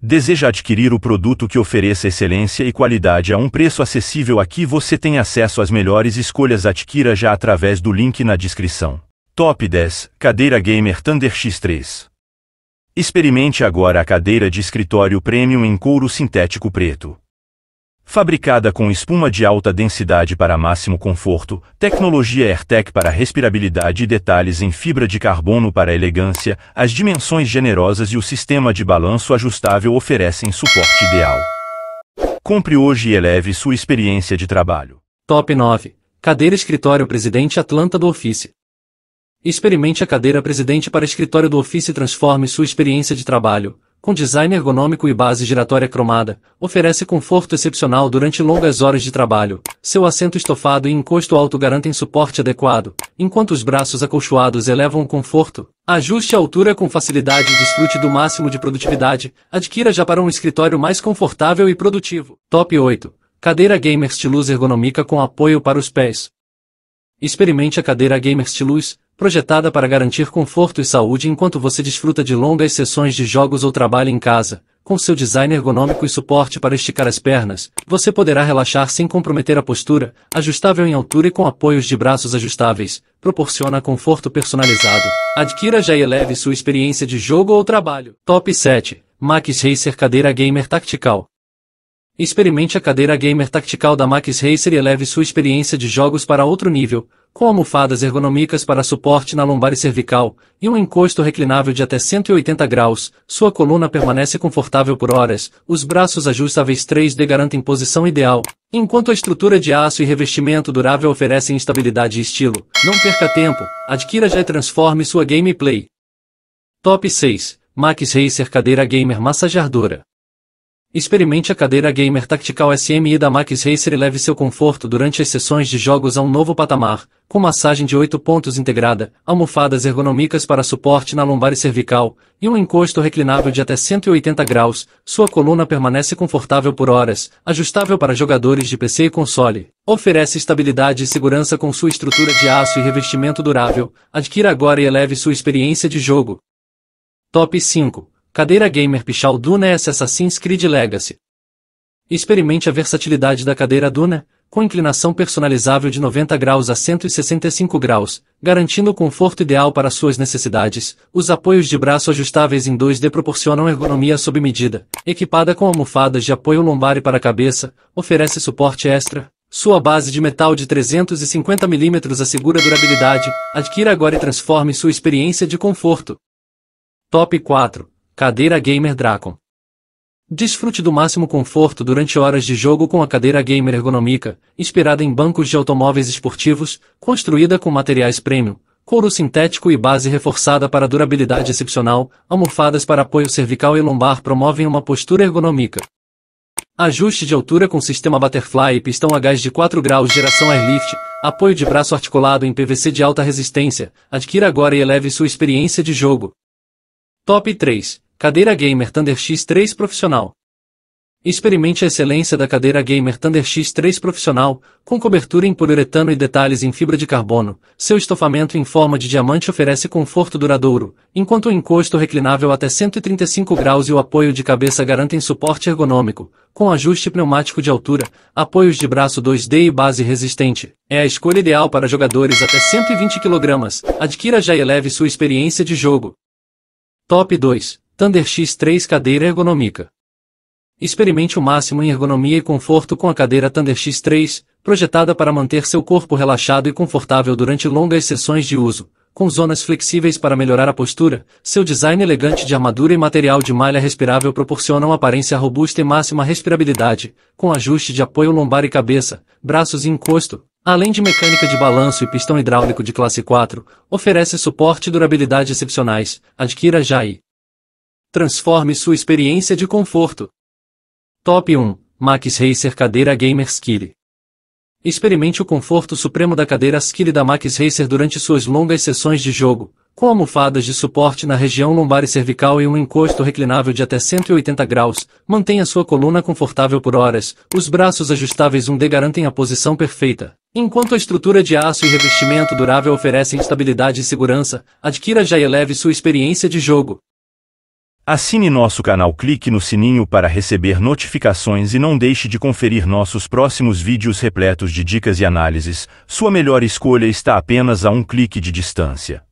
Deseja adquirir o produto que ofereça excelência e qualidade a um preço acessível? Aqui você tem acesso às melhores escolhas. Adquira já através do link na descrição. Top 10 Cadeira Gamer Thunder X3 Experimente agora a cadeira de escritório premium em couro sintético preto. Fabricada com espuma de alta densidade para máximo conforto, tecnologia AirTech para respirabilidade e detalhes em fibra de carbono para elegância, as dimensões generosas e o sistema de balanço ajustável oferecem suporte ideal. Compre hoje e eleve sua experiência de trabalho. Top 9. Cadeira Escritório Presidente Atlanta do Office. Experimente a cadeira Presidente para Escritório do Office e transforme sua experiência de trabalho com design ergonômico e base giratória cromada, oferece conforto excepcional durante longas horas de trabalho. Seu assento estofado e encosto alto garantem suporte adequado, enquanto os braços acolchoados elevam o conforto. Ajuste a altura com facilidade e desfrute do máximo de produtividade. Adquira já para um escritório mais confortável e produtivo. Top 8. Cadeira Gamer Stilus ergonômica com apoio para os pés. Experimente a cadeira Gamer Stilus, projetada para garantir conforto e saúde enquanto você desfruta de longas sessões de jogos ou trabalha em casa. Com seu design ergonômico e suporte para esticar as pernas, você poderá relaxar sem comprometer a postura, ajustável em altura e com apoios de braços ajustáveis, proporciona conforto personalizado. Adquira já e eleve sua experiência de jogo ou trabalho. Top 7. Max Racer Cadeira Gamer Tactical Experimente a cadeira gamer tactical da Max Racer e eleve sua experiência de jogos para outro nível, com almofadas ergonômicas para suporte na lombar e cervical, e um encosto reclinável de até 180 graus, sua coluna permanece confortável por horas, os braços ajustáveis 3D garantem posição ideal, enquanto a estrutura de aço e revestimento durável oferecem estabilidade e estilo. Não perca tempo, adquira já e transforme sua gameplay. Top 6 Max Racer Cadeira Gamer Massajadora Experimente a cadeira gamer Tactical SMI da Max Racer e leve seu conforto durante as sessões de jogos a um novo patamar, com massagem de 8 pontos integrada, almofadas ergonômicas para suporte na lombar e cervical, e um encosto reclinável de até 180 graus, sua coluna permanece confortável por horas, ajustável para jogadores de PC e console. Oferece estabilidade e segurança com sua estrutura de aço e revestimento durável, adquira agora e eleve sua experiência de jogo. Top 5 Cadeira gamer Pichal Duna S Assassin's Creed Legacy. Experimente a versatilidade da cadeira Duna, com inclinação personalizável de 90 graus a 165 graus, garantindo o conforto ideal para suas necessidades. Os apoios de braço ajustáveis em 2D proporcionam ergonomia sob medida. Equipada com almofadas de apoio lombar e para a cabeça, oferece suporte extra. Sua base de metal de 350 mm assegura durabilidade. Adquira agora e transforme sua experiência de conforto. Top 4 Cadeira Gamer Dracon. Desfrute do máximo conforto durante horas de jogo com a cadeira gamer ergonômica, inspirada em bancos de automóveis esportivos, construída com materiais premium, couro sintético e base reforçada para durabilidade excepcional, almofadas para apoio cervical e lombar promovem uma postura ergonômica. Ajuste de altura com sistema butterfly e pistão a gás de 4 graus geração airlift, apoio de braço articulado em PVC de alta resistência, adquira agora e eleve sua experiência de jogo. Top 3 Cadeira Gamer Thunder X3 Profissional. Experimente a excelência da cadeira gamer Thunder X3 profissional, com cobertura em poliuretano e detalhes em fibra de carbono. Seu estofamento em forma de diamante oferece conforto duradouro, enquanto o encosto reclinável até 135 graus e o apoio de cabeça garantem suporte ergonômico, com ajuste pneumático de altura, apoios de braço 2D e base resistente. É a escolha ideal para jogadores até 120 kg. Adquira já e eleve sua experiência de jogo. Top 2 Thunder X3 Cadeira Ergonômica. Experimente o máximo em ergonomia e conforto com a cadeira Thunder X3, projetada para manter seu corpo relaxado e confortável durante longas sessões de uso, com zonas flexíveis para melhorar a postura, seu design elegante de armadura e material de malha respirável proporcionam aparência robusta e máxima respirabilidade, com ajuste de apoio lombar e cabeça, braços e encosto, além de mecânica de balanço e pistão hidráulico de classe 4, oferece suporte e durabilidade excepcionais. Adquira já e transforme sua experiência de conforto. Top 1. Max Racer Cadeira Gamer Skill. Experimente o conforto supremo da cadeira Skill da Max Racer durante suas longas sessões de jogo, com almofadas de suporte na região lombar e cervical e um encosto reclinável de até 180 graus, mantenha sua coluna confortável por horas, os braços ajustáveis 1D garantem a posição perfeita. Enquanto a estrutura de aço e revestimento durável oferecem estabilidade e segurança, adquira já e eleve sua experiência de jogo. Assine nosso canal, clique no sininho para receber notificações e não deixe de conferir nossos próximos vídeos repletos de dicas e análises. Sua melhor escolha está apenas a um clique de distância.